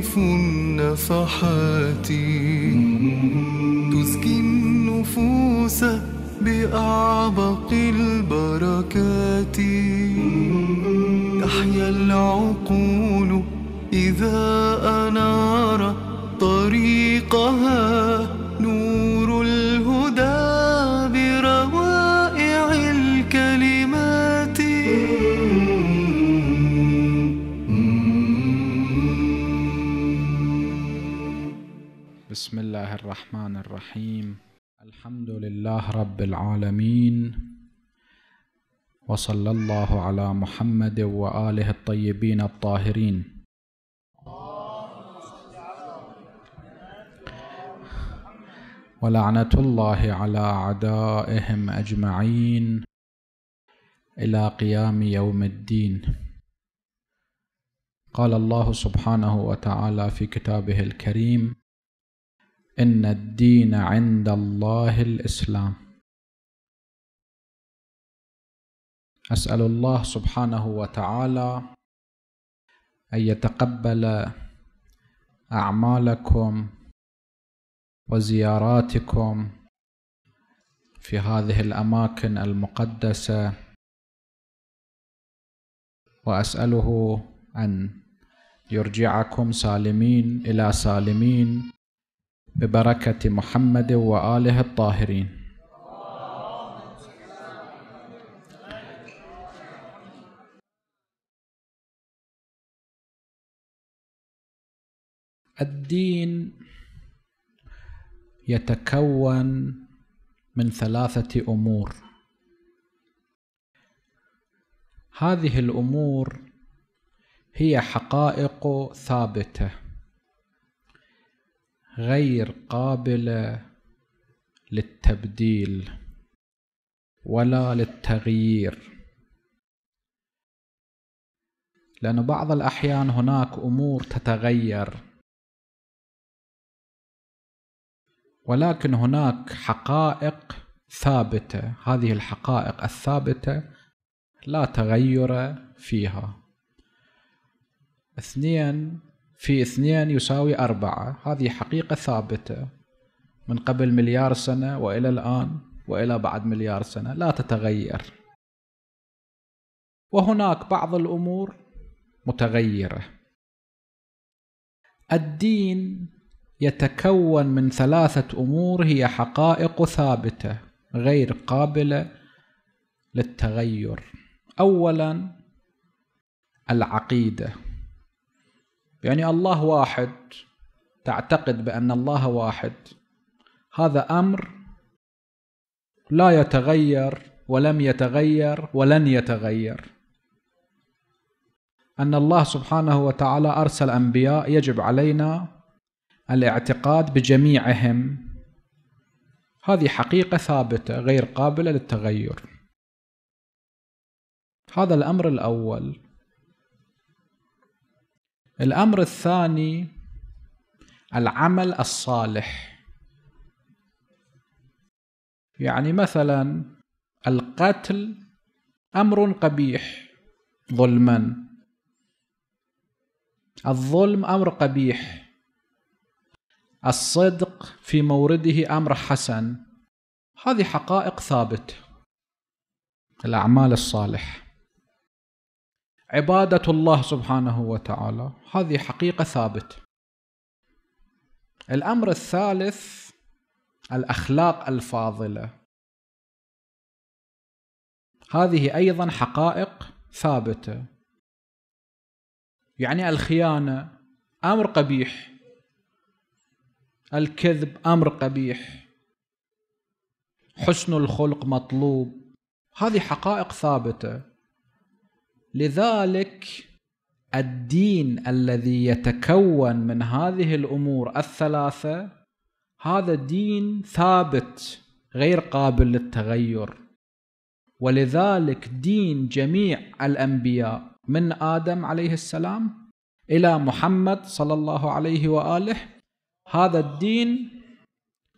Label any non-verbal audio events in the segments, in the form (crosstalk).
تخفف النفحات تزكي النفوس بأعبق البركات تحيا العقول إذا الرحمن الرحيم الحمد لله رب العالمين وصلى الله على محمد واله الطيبين الطاهرين ولعنه الله على اعدائهم اجمعين الى قيام يوم الدين قال الله سبحانه وتعالى في كتابه الكريم إن الدين عند الله الإسلام أسأل الله سبحانه وتعالى أن يتقبل أعمالكم وزياراتكم في هذه الأماكن المقدسة وأسأله أن يرجعكم سالمين إلى سالمين ببركة محمد وآله الطاهرين الدين يتكون من ثلاثة أمور هذه الأمور هي حقائق ثابته غير قابله للتبديل ولا للتغيير لأن بعض الأحيان هناك أمور تتغير ولكن هناك حقائق ثابتة هذه الحقائق الثابتة لا تغير فيها اثنين في اثنين يساوي أربعة هذه حقيقة ثابتة من قبل مليار سنة وإلى الآن وإلى بعد مليار سنة لا تتغير وهناك بعض الأمور متغيرة الدين يتكون من ثلاثة أمور هي حقائق ثابتة غير قابلة للتغير أولا العقيده يعني الله واحد تعتقد بان الله واحد هذا امر لا يتغير ولم يتغير ولن يتغير ان الله سبحانه وتعالى ارسل انبياء يجب علينا الاعتقاد بجميعهم هذه حقيقه ثابته غير قابله للتغير هذا الامر الاول الامر الثاني العمل الصالح يعني مثلا القتل امر قبيح ظلما الظلم امر قبيح الصدق في مورده امر حسن هذه حقائق ثابته الاعمال الصالحه عبادة الله سبحانه وتعالى هذه حقيقة ثابتة الأمر الثالث الأخلاق الفاضلة هذه أيضا حقائق ثابتة يعني الخيانة أمر قبيح الكذب أمر قبيح حسن الخلق مطلوب هذه حقائق ثابته لذلك الدين الذي يتكون من هذه الامور الثلاثه هذا دين ثابت غير قابل للتغير ولذلك دين جميع الانبياء من ادم عليه السلام الى محمد صلى الله عليه واله هذا الدين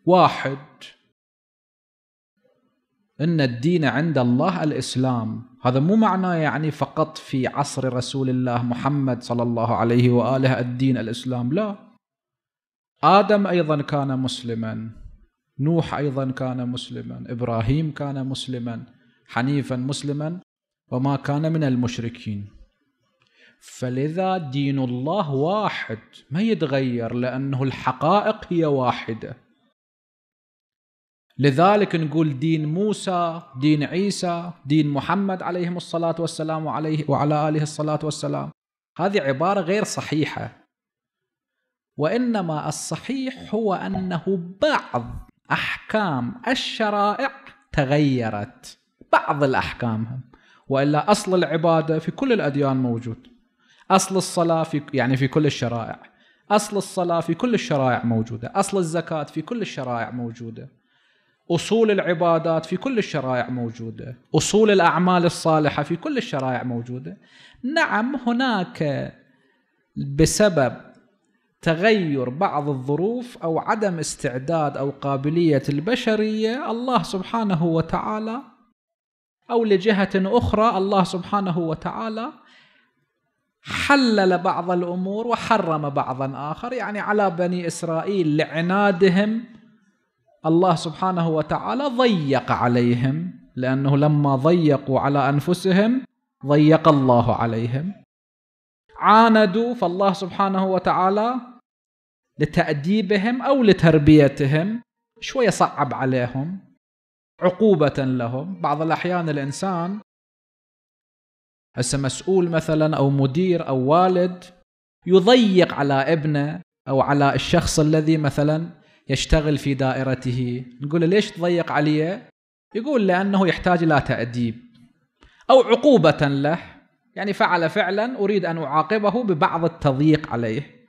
واحد ان الدين عند الله الاسلام هذا مو معناه يعني فقط في عصر رسول الله محمد صلى الله عليه واله الدين الاسلام لا ادم ايضا كان مسلما نوح ايضا كان مسلما ابراهيم كان مسلما حنيفا مسلما وما كان من المشركين فلذا دين الله واحد ما يتغير لانه الحقائق هي واحده لذلك نقول دين موسى دين عيسى دين محمد عليهم الصلاة والسلام وعليه وعلى آله الصلاة والسلام هذه عبارة غير صحيحة وإنما الصحيح هو أنه بعض أحكام الشرائع تغيرت بعض الأحكام وإلا أصل العبادة في كل الأديان موجود أصل الصلاة في يعني في كل الشرائع أصل الصلاة في كل الشرائع موجودة أصل الزكاة في كل الشرائع موجودة اصول العبادات في كل الشرائع موجوده، اصول الاعمال الصالحه في كل الشرائع موجوده. نعم هناك بسبب تغير بعض الظروف او عدم استعداد او قابليه البشريه الله سبحانه وتعالى او لجهه اخرى الله سبحانه وتعالى حلل بعض الامور وحرم بعضا اخر يعني على بني اسرائيل لعنادهم الله سبحانه وتعالى ضيق عليهم لأنه لما ضيقوا على أنفسهم ضيق الله عليهم عاندوا فالله سبحانه وتعالى لتأديبهم أو لتربيتهم شوية صعب عليهم عقوبة لهم بعض الأحيان الإنسان هسه مسؤول مثلا أو مدير أو والد يضيق على ابنه أو على الشخص الذي مثلا يشتغل في دائرته نقول له ليش تضيق علي يقول لأنه يحتاج إلى تأديب أو عقوبة له يعني فعل فعلا أريد أن أعاقبه ببعض التضييق عليه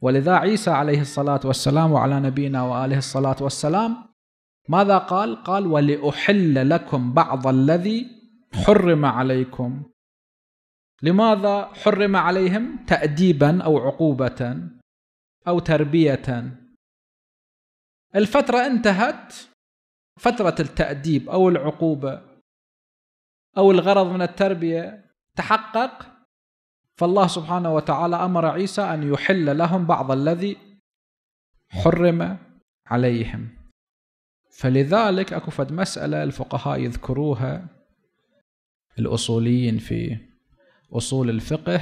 ولذا عيسى عليه الصلاة والسلام وعلى نبينا وآله الصلاة والسلام ماذا قال؟ قال ولأحل لكم بعض الذي حرم عليكم لماذا حرم عليهم تأديبا أو عقوبة أو تربية الفترة انتهت فترة التأديب أو العقوبة أو الغرض من التربية تحقق فالله سبحانه وتعالى أمر عيسى أن يحل لهم بعض الذي حرم عليهم فلذلك أكو فد مسألة الفقهاء يذكروها الأصوليين في أصول الفقه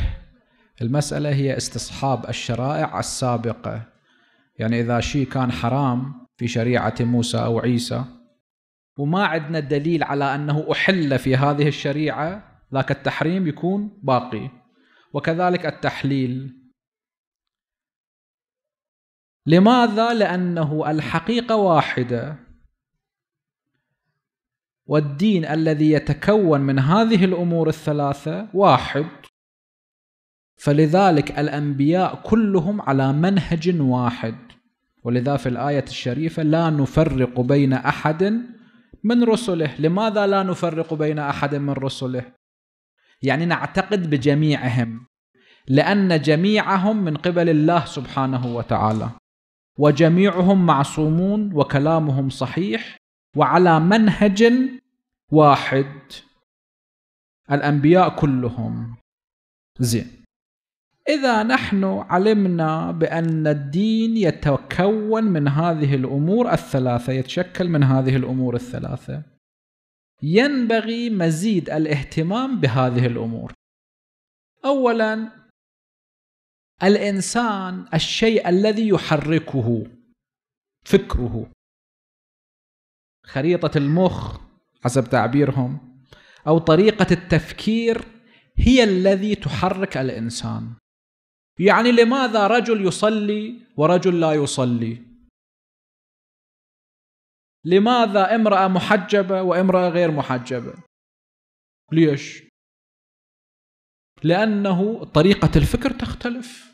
المسألة هي استصحاب الشرائع السابقة يعني إذا شيء كان حرام في شريعة موسى أو عيسى وما عندنا دليل على أنه أحل في هذه الشريعة ذاك التحريم يكون باقي وكذلك التحليل لماذا؟ لأنه الحقيقة واحدة والدين الذي يتكون من هذه الأمور الثلاثة واحد فلذلك الأنبياء كلهم على منهج واحد ولذا في الآية الشريفة لا نفرق بين أحد من رسله لماذا لا نفرق بين أحد من رسله يعني نعتقد بجميعهم لأن جميعهم من قبل الله سبحانه وتعالى وجميعهم معصومون وكلامهم صحيح وعلى منهج واحد الأنبياء كلهم زين اذا نحن علمنا بان الدين يتكون من هذه الامور الثلاثه يتشكل من هذه الامور الثلاثه ينبغي مزيد الاهتمام بهذه الامور اولا الانسان الشيء الذي يحركه فكره خريطه المخ حسب تعبيرهم او طريقه التفكير هي الذي تحرك الانسان يعني لماذا رجل يصلي ورجل لا يصلي لماذا امرأة محجبة وامرأة غير محجبة ليش لأنه طريقة الفكر تختلف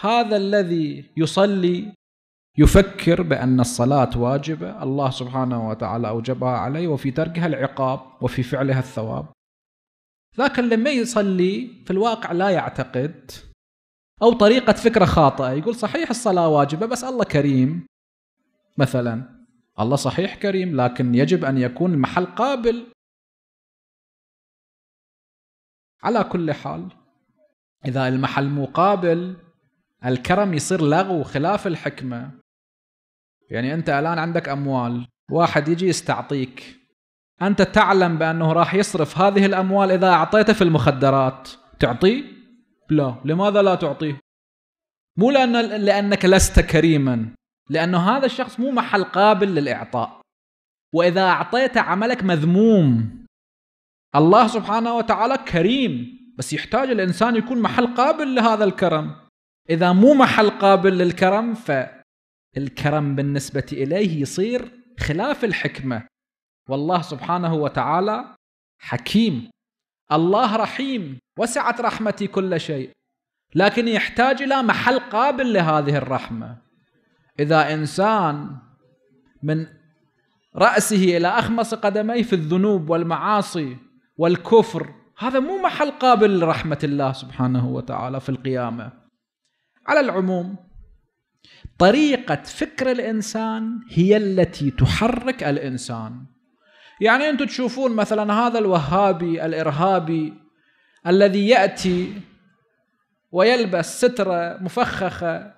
هذا الذي يصلي يفكر بأن الصلاة واجبة الله سبحانه وتعالى أوجبها عليه وفي تركها العقاب وفي فعلها الثواب لكن لما يصلي في الواقع لا يعتقد أو طريقة فكرة خاطئة يقول صحيح الصلاة واجبة بس الله كريم مثلا الله صحيح كريم لكن يجب أن يكون المحل قابل على كل حال إذا المحل مو قابل الكرم يصير لغو خلاف الحكمة يعني أنت الآن عندك أموال واحد يجي يستعطيك أنت تعلم بأنه راح يصرف هذه الأموال إذا أعطيته في المخدرات تعطيه؟ لا لماذا لا تعطيه؟ مو لأن لأنك لست كريما لأنه هذا الشخص مو محل قابل للإعطاء وإذا أعطيته عملك مذموم الله سبحانه وتعالى كريم بس يحتاج الإنسان يكون محل قابل لهذا الكرم إذا مو محل قابل للكرم فالكرم بالنسبة إليه يصير خلاف الحكمة والله سبحانه وتعالى حكيم الله رحيم وسعت رحمتي كل شيء لكن يحتاج إلى محل قابل لهذه الرحمة إذا إنسان من رأسه إلى أخمص قدميه في الذنوب والمعاصي والكفر هذا مو محل قابل لرحمة الله سبحانه وتعالى في القيامة على العموم طريقة فكر الإنسان هي التي تحرك الإنسان يعني انتم تشوفون مثلا هذا الوهابي الارهابي الذي ياتي ويلبس ستره مفخخه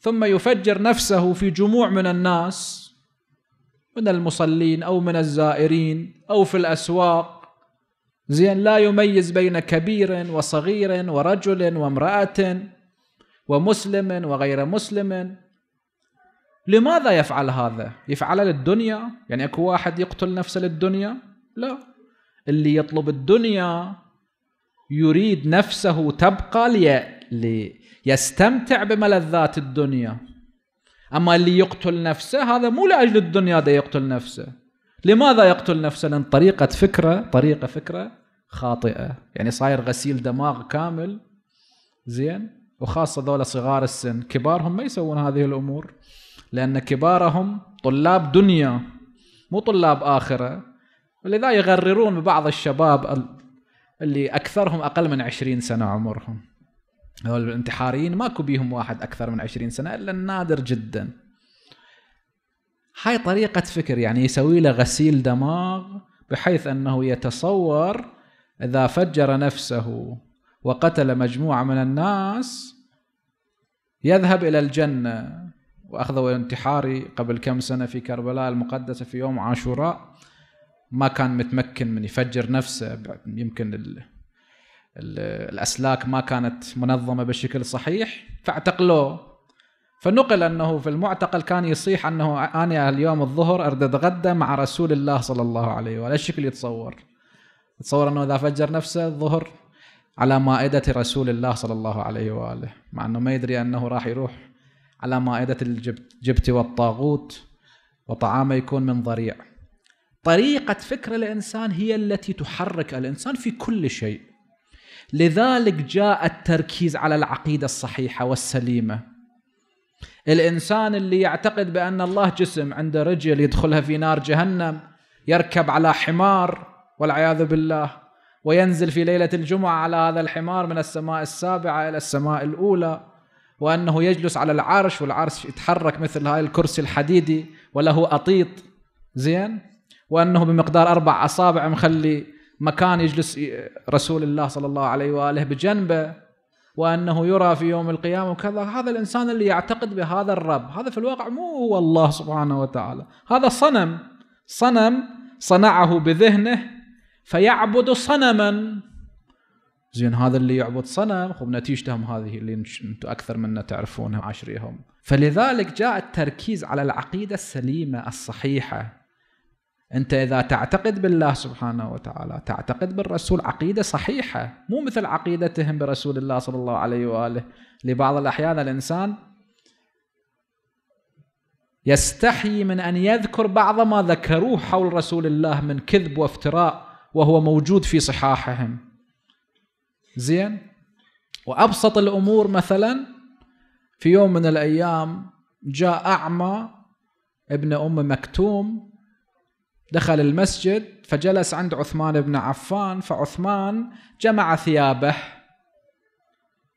ثم يفجر نفسه في جموع من الناس من المصلين او من الزائرين او في الاسواق زين لا يميز بين كبير وصغير ورجل وامراه ومسلم وغير مسلم لماذا يفعل هذا؟ يفعله للدنيا؟ يعني اكو واحد يقتل نفسه للدنيا؟ لا اللي يطلب الدنيا يريد نفسه تبقى لي ليستمتع بملذات الدنيا اما اللي يقتل نفسه هذا مو لاجل الدنيا ده يقتل نفسه لماذا يقتل نفسه؟ لان طريقه فكره طريقه فكره خاطئه يعني صاير غسيل دماغ كامل زين وخاصه ذولا صغار السن كبارهم ما يسوون هذه الامور لأن كبارهم طلاب دنيا مو طلاب آخرة ولذا يغررون ببعض الشباب اللي أكثرهم أقل من عشرين سنة عمرهم هؤلاء الانتحاريين ماكو بيهم واحد أكثر من عشرين سنة إلا النادر جدا هاي طريقة فكر يعني يسوي له غسيل دماغ بحيث أنه يتصور إذا فجر نفسه وقتل مجموعة من الناس يذهب إلى الجنة وأخذوا انتحاري قبل كم سنة في كربلاء المقدسة في يوم عاشوراء ما كان متمكن من يفجر نفسه يمكن الـ الـ الأسلاك ما كانت منظمة بشكل صحيح فاعتقلوه فنقل أنه في المعتقل كان يصيح أنه أنا اليوم الظهر أرد أتغدى مع رسول الله صلى الله عليه وعلى الشكل يتصور يتصور أنه إذا فجر نفسه الظهر على مائدة رسول الله صلى الله عليه وآله مع أنه ما يدري أنه راح يروح على مائدة الجبت والطاغوت وطعامه يكون من ضريع طريقة فكر الإنسان هي التي تحرك الإنسان في كل شيء لذلك جاء التركيز على العقيدة الصحيحة والسليمة الإنسان اللي يعتقد بأن الله جسم عنده رجل يدخلها في نار جهنم يركب على حمار والعياذ بالله وينزل في ليلة الجمعة على هذا الحمار من السماء السابعة إلى السماء الأولى وأنه يجلس على العرش والعرش يتحرك مثل هاي الكرسي الحديدي وله أطيط زين وأنه بمقدار أربع أصابع مخلي مكان يجلس رسول الله صلى الله عليه وآله بجنبه وأنه يرى في يوم القيامة وكذا هذا الإنسان اللي يعتقد بهذا الرب هذا في الواقع مو هو الله سبحانه وتعالى هذا صنم صنم صنعه بذهنه فيعبد صنما زين هذا اللي يعبد صنم خب نتيجتهم هذه اللي انتم اكثر منا تعرفونها عشريهم فلذلك جاء التركيز على العقيده السليمه الصحيحه انت اذا تعتقد بالله سبحانه وتعالى تعتقد بالرسول عقيده صحيحه مو مثل عقيدتهم برسول الله صلى الله عليه واله لبعض الاحيان الانسان يستحي من ان يذكر بعض ما ذكروه حول رسول الله من كذب وافتراء وهو موجود في صحاحهم زين وابسط الامور مثلا في يوم من الايام جاء اعمى ابن ام مكتوم دخل المسجد فجلس عند عثمان بن عفان فعثمان جمع ثيابه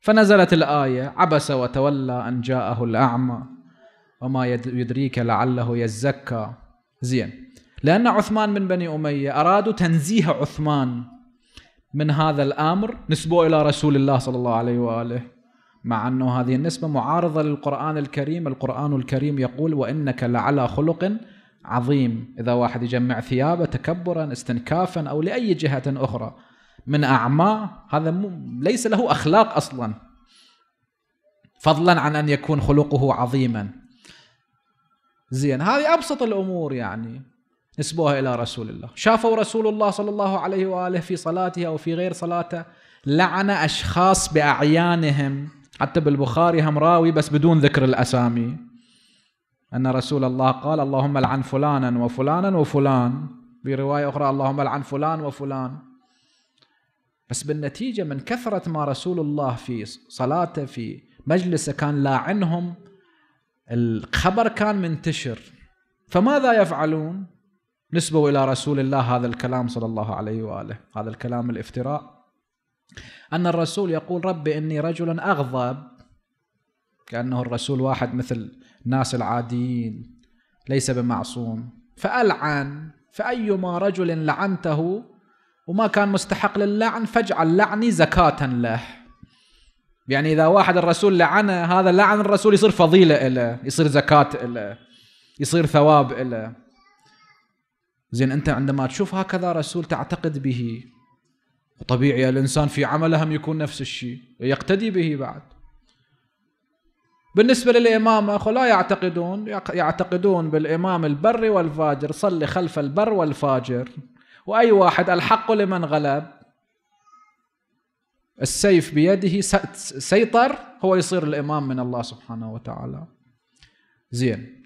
فنزلت الايه عبس وتولى ان جاءه الاعمى وما يدريك لعله يزكى زين لان عثمان من بني اميه ارادوا تنزيه عثمان من هذا الامر نسبوه الى رسول الله صلى الله عليه واله مع انه هذه النسبه معارضه للقران الكريم، القران الكريم يقول وانك لعلى خلق عظيم، اذا واحد يجمع ثيابه تكبرا استنكافا او لاي جهه اخرى من اعماء هذا ليس له اخلاق اصلا. فضلا عن ان يكون خلقه عظيما. زين هذه ابسط الامور يعني نسبوها إلى رسول الله شافوا رسول الله صلى الله عليه وآله في صلاته أو في غير صلاته لعن أشخاص بأعيانهم حتى بالبخاري هم راوي بس بدون ذكر الأسامي أن رسول الله قال اللهم لعن فلانا وفلانا وفلان بروايه رواية أخرى اللهم لعن فلان وفلان بس بالنتيجة من كثرة ما رسول الله في صلاته في مجلسه كان لاعنهم الخبر كان منتشر فماذا يفعلون نسبوا إلى رسول الله هذا الكلام صلى الله عليه وآله هذا الكلام الافتراء أن الرسول يقول ربي إني رجل أغضب كأنه الرسول واحد مثل الناس العاديين ليس بمعصوم فألعن فأيما رجل لعنته وما كان مستحق للعن فاجعل لعني زكاة له يعني إذا واحد الرسول لعنه هذا لعن الرسول يصير فضيلة له يصير زكاة له يصير ثواب له زين أنت عندما تشوف هكذا رسول تعتقد به طبيعي الإنسان في عمله هم يكون نفس الشيء يقتدي به بعد بالنسبة للإمامة لا يعتقدون يعتقدون بالإمام البر والفاجر صلي خلف البر والفاجر وأي واحد الحق لمن غلب السيف بيده سيطر هو يصير الإمام من الله سبحانه وتعالى زين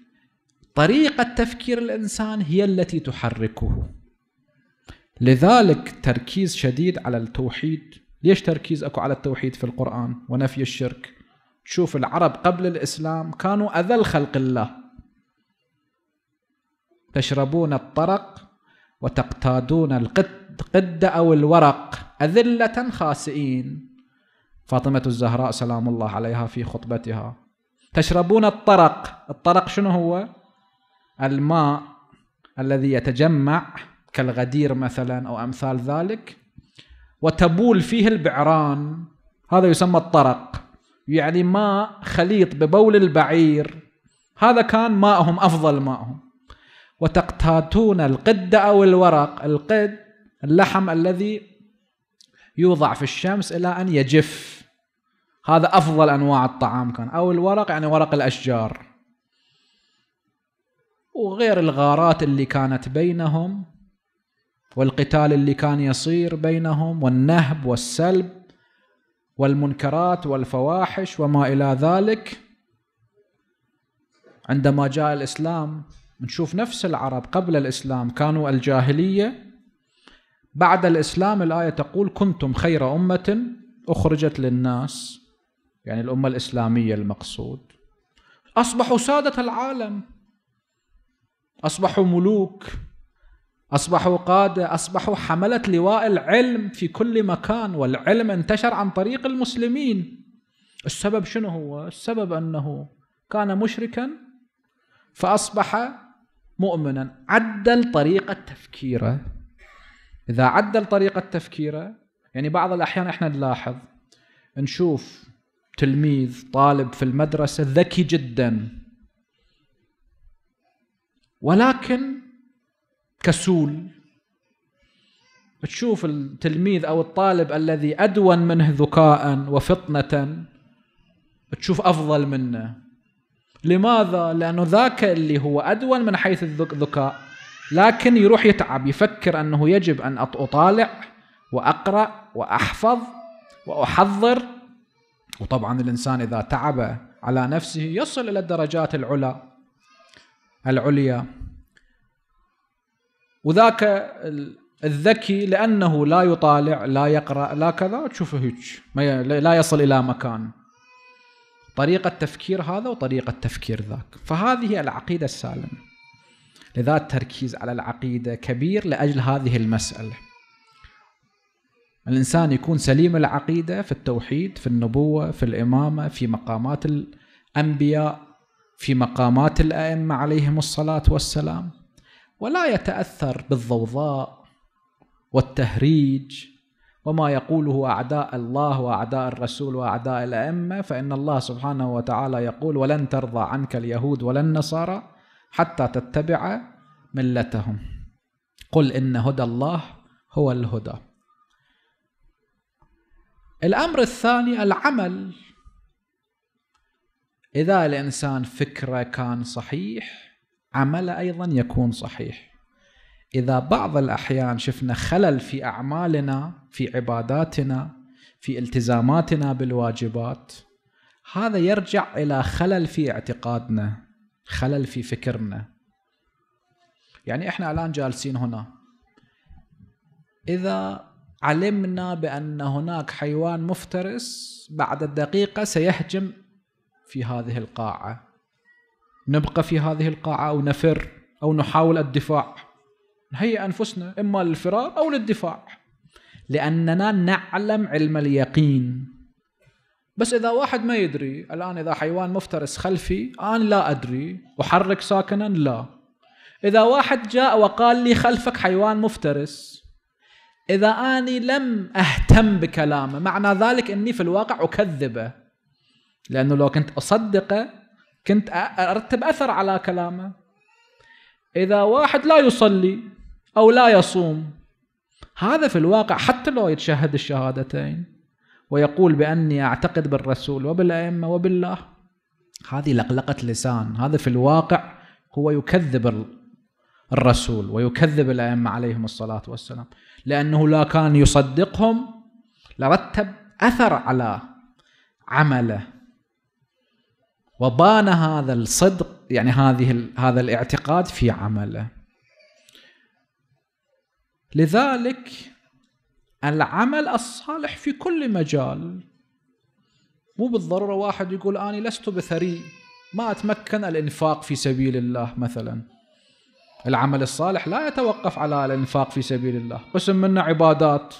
طريقة تفكير الإنسان هي التي تحركه لذلك تركيز شديد على التوحيد ليش تركيز أكو على التوحيد في القرآن ونفي الشرك تشوف العرب قبل الإسلام كانوا أذل خلق الله تشربون الطرق وتقتادون القد قد أو الورق أذلة خاسئين فاطمة الزهراء سلام الله عليها في خطبتها تشربون الطرق الطرق شنو هو الماء الذي يتجمع كالغدير مثلا أو أمثال ذلك وتبول فيه البعران هذا يسمى الطرق يعني ماء خليط ببول البعير هذا كان ماءهم أفضل ماءهم وتقتاتون القد أو الورق القد اللحم الذي يوضع في الشمس إلى أن يجف هذا أفضل أنواع الطعام كان أو الورق يعني ورق الأشجار وغير الغارات اللي كانت بينهم والقتال اللي كان يصير بينهم والنهب والسلب والمنكرات والفواحش وما الى ذلك عندما جاء الاسلام نشوف نفس العرب قبل الاسلام كانوا الجاهليه بعد الاسلام الايه تقول كنتم خير امه اخرجت للناس يعني الامه الاسلاميه المقصود اصبحوا ساده العالم أصبحوا ملوك أصبحوا قادة أصبحوا حملة لواء العلم في كل مكان والعلم انتشر عن طريق المسلمين السبب شنو هو؟ السبب أنه كان مشركا فأصبح مؤمنا عدل طريقة تفكيره إذا عدل طريقة تفكيره يعني بعض الأحيان إحنا نلاحظ نشوف تلميذ طالب في المدرسة ذكي جدا ولكن كسول تشوف التلميذ او الطالب الذي ادون منه ذكاء وفطنه تشوف افضل منه لماذا؟ لانه ذاك اللي هو ادون من حيث الذكاء لكن يروح يتعب يفكر انه يجب ان اطالع واقرا واحفظ واحضر وطبعا الانسان اذا تعب على نفسه يصل الى الدرجات العلى العليا وذاك الذكي لانه لا يطالع لا يقرا لا كذا تشوفه هيك لا يصل الى مكان طريقه تفكير هذا وطريقه تفكير ذاك فهذه العقيده السالمه لذا التركيز على العقيده كبير لاجل هذه المساله الانسان يكون سليم العقيده في التوحيد في النبوه في الامامه في مقامات الانبياء في مقامات الائمه عليهم الصلاه والسلام ولا يتاثر بالضوضاء والتهريج وما يقوله اعداء الله واعداء الرسول واعداء الائمه فان الله سبحانه وتعالى يقول ولن ترضى عنك اليهود ولا النصارى حتى تتبع ملتهم قل ان هدى الله هو الهدى الامر الثاني العمل اذا الانسان فكره كان صحيح عمله ايضا يكون صحيح اذا بعض الاحيان شفنا خلل في اعمالنا في عباداتنا في التزاماتنا بالواجبات هذا يرجع الى خلل في اعتقادنا خلل في فكرنا يعني احنا الان جالسين هنا اذا علمنا بان هناك حيوان مفترس بعد دقيقه سيهجم في هذه القاعة نبقى في هذه القاعة أو نفر أو نحاول الدفاع نهيئ أنفسنا إما للفرار أو للدفاع لأننا نعلم علم اليقين بس إذا واحد ما يدري الآن إذا حيوان مفترس خلفي أنا لا أدري أحرك ساكنا لا إذا واحد جاء وقال لي خلفك حيوان مفترس إذا أني لم أهتم بكلامه معنى ذلك أني في الواقع أكذبه لأنه لو كنت أصدقه كنت أرتب أثر على كلامه إذا واحد لا يصلي أو لا يصوم هذا في الواقع حتى لو يتشهد الشهادتين ويقول بأني أعتقد بالرسول وبالأئمة وبالله هذه لقلقة لسان هذا في الواقع هو يكذب الرسول ويكذب الأئمة عليهم الصلاة والسلام لأنه لا كان يصدقهم لرتب أثر على عمله وبان هذا الصدق يعني هذه هذا الاعتقاد في عمله لذلك العمل الصالح في كل مجال مو بالضروره واحد يقول اني لست بثري ما اتمكن الانفاق في سبيل الله مثلا العمل الصالح لا يتوقف على الانفاق في سبيل الله قسم منا عبادات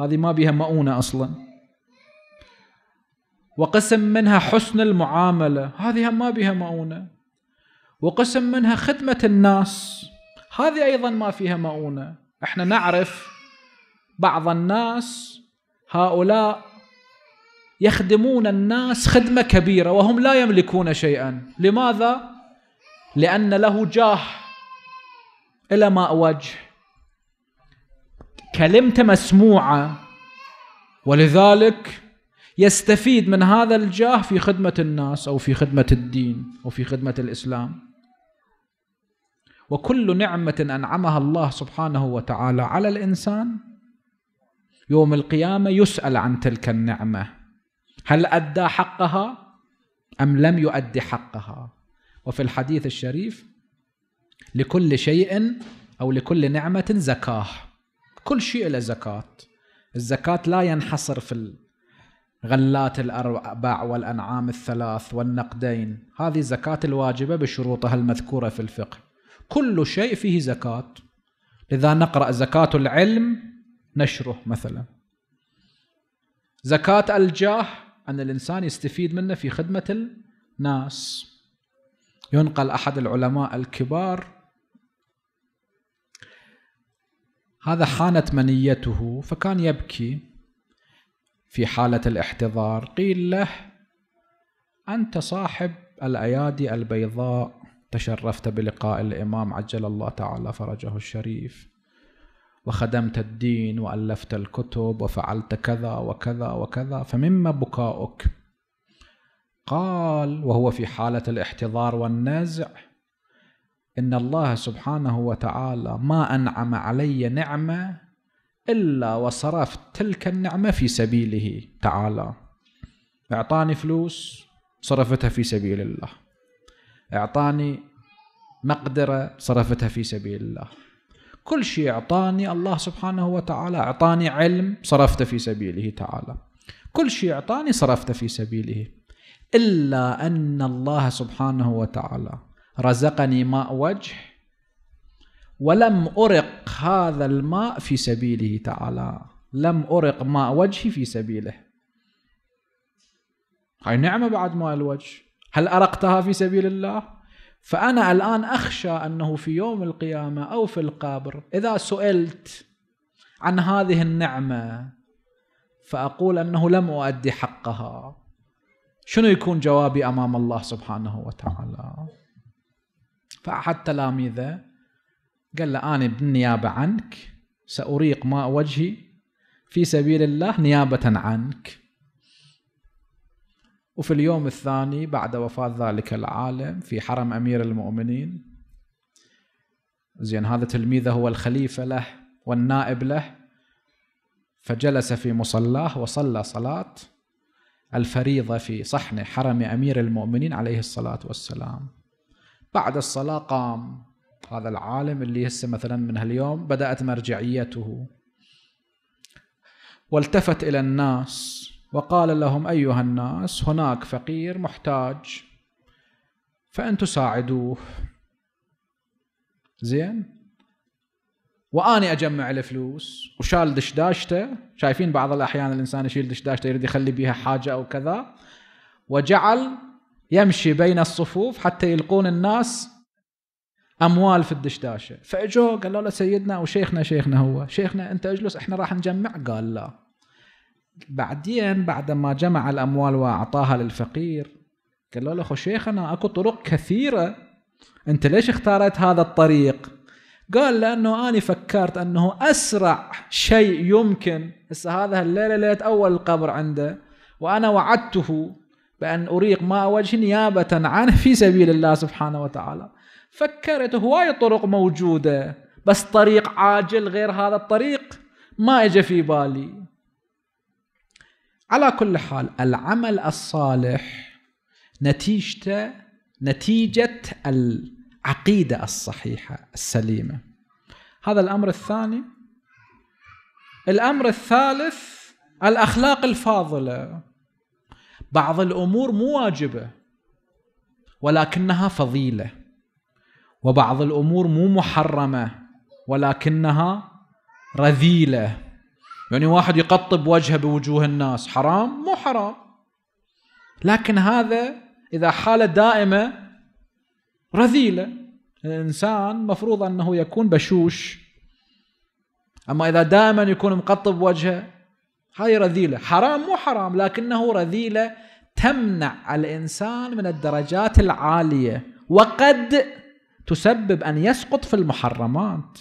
هذه ما بها مؤونه اصلا وقسم منها حسن المعاملة هذه ما بها مؤونة وقسم منها خدمة الناس هذه أيضا ما فيها مؤونة احنا نعرف بعض الناس هؤلاء يخدمون الناس خدمة كبيرة وهم لا يملكون شيئا لماذا؟ لأن له جاه إلى ماء وجه كلمته مسموعة ولذلك يستفيد من هذا الجاه في خدمة الناس أو في خدمة الدين أو في خدمة الإسلام وكل نعمة أنعمها الله سبحانه وتعالى على الإنسان يوم القيامة يسأل عن تلك النعمة هل أدى حقها أم لم يؤد حقها وفي الحديث الشريف لكل شيء أو لكل نعمة زكاه كل شيء له زكاة الزكاة لا ينحصر في غلات الأرباع والأنعام الثلاث والنقدين هذه الزكاة الواجبة بشروطها المذكورة في الفقه كل شيء فيه زكاة لذا نقرأ زكاة العلم نشره مثلا زكاة الجاه أن الإنسان يستفيد منه في خدمة الناس ينقل أحد العلماء الكبار هذا حانت منيته فكان يبكي في حالة الاحتضار قيل له أنت صاحب الأيادي البيضاء تشرفت بلقاء الإمام عجل الله تعالى فرجه الشريف وخدمت الدين وألفت الكتب وفعلت كذا وكذا وكذا فمما بكاؤك قال وهو في حالة الاحتضار والنازع إن الله سبحانه وتعالى ما أنعم علي نعمة إلا وصرفت تلك النعمة في سبيله تعالى أعطاني فلوس صرفتها في سبيل الله أعطاني مقدرة صرفتها في سبيل الله كل شيء أعطاني الله سبحانه وتعالى أعطاني علم صرفته في سبيله تعالى كل شيء أعطاني صرفته في سبيله إلا أن الله سبحانه وتعالى رزقني ماء وجه ولم أرق هذا الماء في سبيله تعالى لم أرق ماء وجهي في سبيله هاي نعمة بعد ماء الوجه هل أرقتها في سبيل الله فأنا الآن أخشى أنه في يوم القيامة أو في القبر إذا سئلت عن هذه النعمة فأقول أنه لم أؤدي حقها شنو يكون جوابي أمام الله سبحانه وتعالى فأحد تلاميذه قال له أنا بالنيابة عنك سأريق ماء وجهي في سبيل الله نيابة عنك وفي اليوم الثاني بعد وفاة ذلك العالم في حرم أمير المؤمنين زين هذا تلميذه هو الخليفة له والنائب له فجلس في مصلاه وصلى صلاة الفريضة في صحن حرم أمير المؤمنين عليه الصلاة والسلام بعد الصلاة قام هذا العالم اللي هسه مثلا من هاليوم بدأت مرجعيته والتفت إلى الناس وقال لهم أيها الناس هناك فقير محتاج فأن تساعدوه زين واني اجمع الفلوس وشال دشداشته شايفين بعض الاحيان الانسان يشيل دشداشته يريد يخلي بها حاجه او كذا وجعل يمشي بين الصفوف حتى يلقون الناس اموال في الدشداشه فاجوا قالوا له سيدنا او شيخنا شيخنا هو شيخنا انت اجلس احنا راح نجمع قال لا بعدين بعد ما جمع الاموال واعطاها للفقير قالوا له خو شيخنا اكو طرق كثيره انت ليش اختارت هذا الطريق قال لانه انا فكرت انه اسرع شيء يمكن هسه هذا الليله ليله اول القبر عنده وانا وعدته بان اريق ما وجهي نيابه عنه (laughs) في سبيل الله سبحانه وتعالى فكرت هواية طرق موجودة بس طريق عاجل غير هذا الطريق ما اجى في بالي على كل حال العمل الصالح نتيجته نتيجة العقيدة الصحيحة السليمة هذا الأمر الثاني الأمر الثالث الأخلاق الفاضلة بعض الأمور مو واجبة ولكنها فضيلة وبعض الامور مو محرمه ولكنها رذيله يعني واحد يقطب وجهه بوجوه الناس حرام مو حرام لكن هذا اذا حاله دائمه رذيله الانسان مفروض انه يكون بشوش اما اذا دائما يكون مقطب وجهه هذه رذيله حرام مو حرام لكنه رذيله تمنع الانسان من الدرجات العاليه وقد تسبب أن يسقط في المحرمات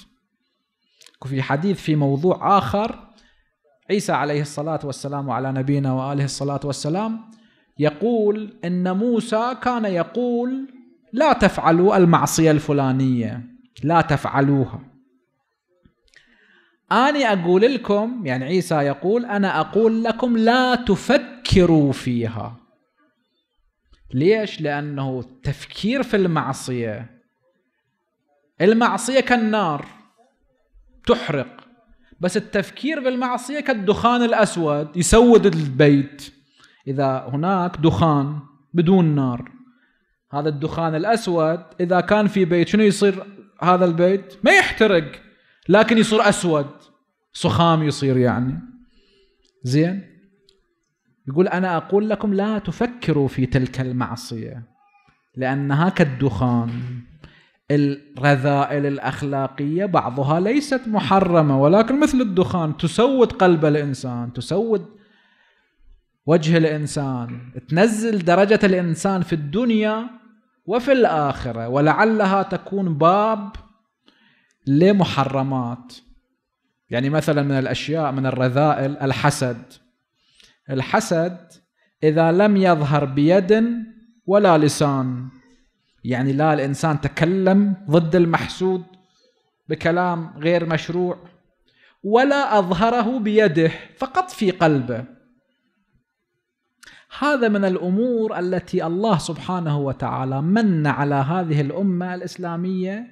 وفي حديث في موضوع آخر عيسى عليه الصلاة والسلام وعلى نبينا وآله الصلاة والسلام يقول إن موسى كان يقول لا تفعلوا المعصية الفلانية لا تفعلوها أنا أقول لكم يعني عيسى يقول أنا أقول لكم لا تفكروا فيها ليش؟ لأنه التفكير في المعصية المعصية كالنار تحرق بس التفكير بالمعصية كالدخان الأسود يسود البيت إذا هناك دخان بدون نار هذا الدخان الأسود إذا كان في بيت شنو يصير هذا البيت ما يحترق لكن يصير أسود صخام يصير يعني زين يقول أنا أقول لكم لا تفكروا في تلك المعصية لأنها كالدخان الرذائل الاخلاقيه بعضها ليست محرمه ولكن مثل الدخان تسود قلب الانسان تسود وجه الانسان تنزل درجه الانسان في الدنيا وفي الاخره ولعلها تكون باب لمحرمات يعني مثلا من الاشياء من الرذائل الحسد الحسد اذا لم يظهر بيد ولا لسان يعني لا الانسان تكلم ضد المحسود بكلام غير مشروع ولا اظهره بيده فقط في قلبه هذا من الامور التي الله سبحانه وتعالى من على هذه الامه الاسلاميه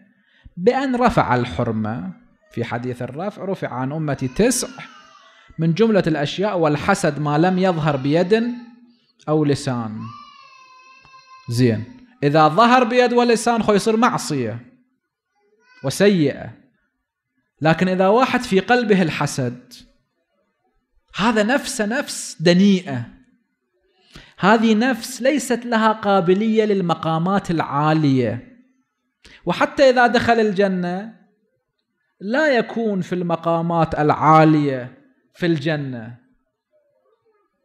بان رفع الحرمه في حديث الرفع رفع عن امتي تسع من جمله الاشياء والحسد ما لم يظهر بيد او لسان زين إذا ظهر بيد ولسان خو يصير معصية وسيئة لكن إذا واحد في قلبه الحسد هذا نفسه نفس دنيئة هذه نفس ليست لها قابلية للمقامات العالية وحتى إذا دخل الجنة لا يكون في المقامات العالية في الجنة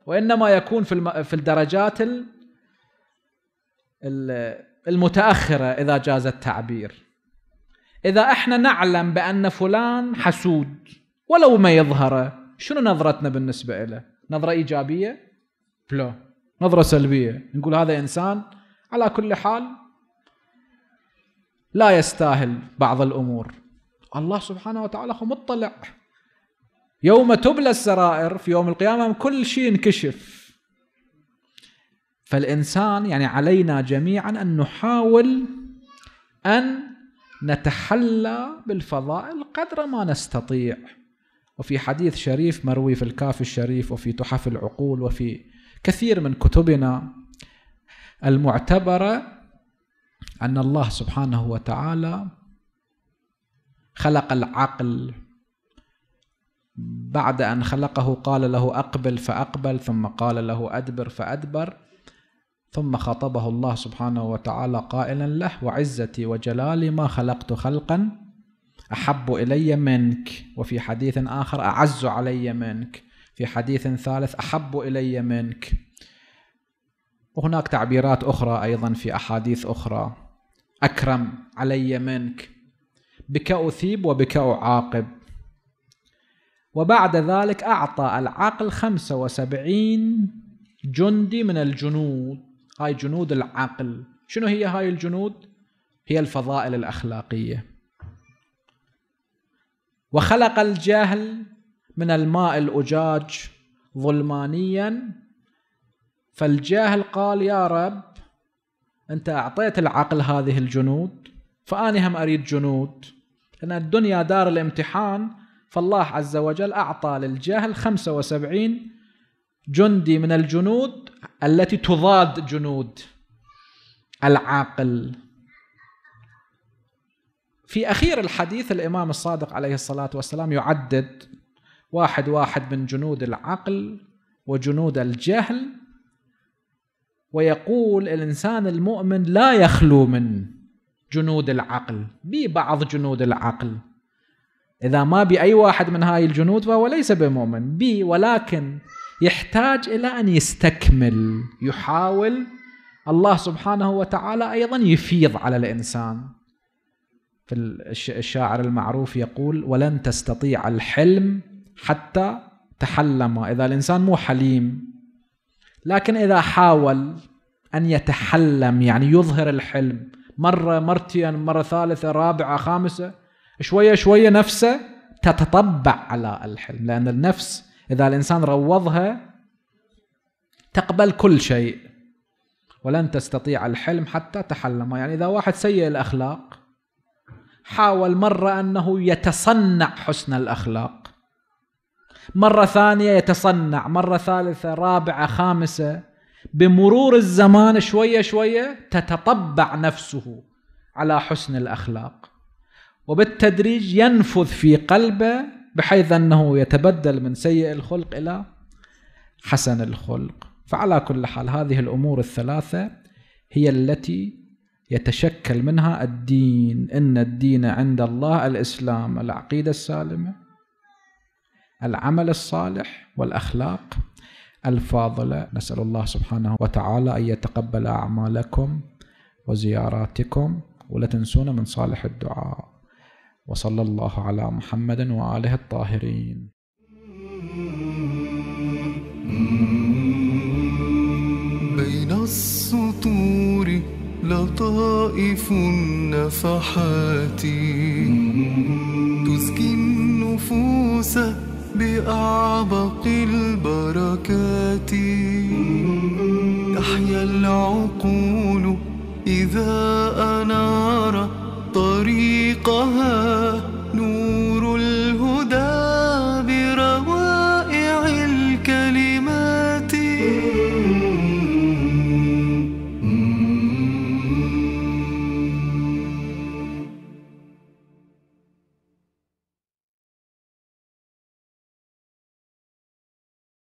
وإنما يكون في, في الدرجات المتاخره اذا جاز التعبير اذا احنا نعلم بان فلان حسود ولو ما يظهره شنو نظرتنا بالنسبه له نظره ايجابيه لا نظره سلبيه نقول هذا انسان على كل حال لا يستاهل بعض الامور الله سبحانه وتعالى مطلع يوم تبلى السرائر في يوم القيامه كل شيء ينكشف فالإنسان يعني علينا جميعا أن نحاول أن نتحلى بالفضائل قدر ما نستطيع وفي حديث شريف مروي في الكافي الشريف وفي تحف العقول وفي كثير من كتبنا المعتبرة أن الله سبحانه وتعالى خلق العقل بعد أن خلقه قال له أقبل فأقبل ثم قال له أدبر فأدبر ثم خاطبه الله سبحانه وتعالى قائلا له وعزتي وجلالي ما خلقت خلقا احب الي منك وفي حديث اخر اعز علي منك في حديث ثالث احب الي منك وهناك تعبيرات اخرى ايضا في احاديث اخرى اكرم علي منك بك اثيب وبك اعاقب وبعد ذلك اعطى العقل 75 جندي من الجنود هاي جنود العقل شنو هي هاي الجنود هي الفضائل الاخلاقيه وخلق الجهل من الماء الاجاج ظلمانيا فالجاهل قال يا رب انت اعطيت العقل هذه الجنود فاني هم اريد جنود لان الدنيا دار الامتحان فالله عز وجل اعطى للجاهل 75 جندي من الجنود التي تضاد جنود العاقل في أخير الحديث الإمام الصادق عليه الصلاة والسلام يعدد واحد واحد من جنود العقل وجنود الجهل ويقول الإنسان المؤمن لا يخلو من جنود العقل ببعض جنود العقل إذا ما بأي واحد من هاي الجنود فهو ليس بمؤمن بي ولكن يحتاج إلى أن يستكمل يحاول الله سبحانه وتعالى أيضا يفيض على الإنسان في الشاعر المعروف يقول ولن تستطيع الحلم حتى تحلم إذا الإنسان مو حليم لكن إذا حاول أن يتحلم يعني يظهر الحلم مرة مرتين مرة ثالثة رابعة خامسة شوية شوية نفسه تتطبع على الحلم لأن النفس إذا الإنسان روضها تقبل كل شيء ولن تستطيع الحلم حتى تحلم يعني إذا واحد سيء الأخلاق حاول مرة أنه يتصنع حسن الأخلاق مرة ثانية يتصنع مرة ثالثة رابعة خامسة بمرور الزمان شوية شوية تتطبع نفسه على حسن الأخلاق وبالتدريج ينفذ في قلبه بحيث أنه يتبدل من سيء الخلق إلى حسن الخلق فعلى كل حال هذه الأمور الثلاثة هي التي يتشكل منها الدين إن الدين عند الله الإسلام العقيدة السالمة العمل الصالح والأخلاق الفاضلة نسأل الله سبحانه وتعالى أن يتقبل أعمالكم وزياراتكم ولا تنسونا من صالح الدعاء وصلى الله على محمد وآله الطاهرين بين السطور لطائف النفحات تزكي النفوس بأعبق البركات تحيا العقول إذا أنار طريقها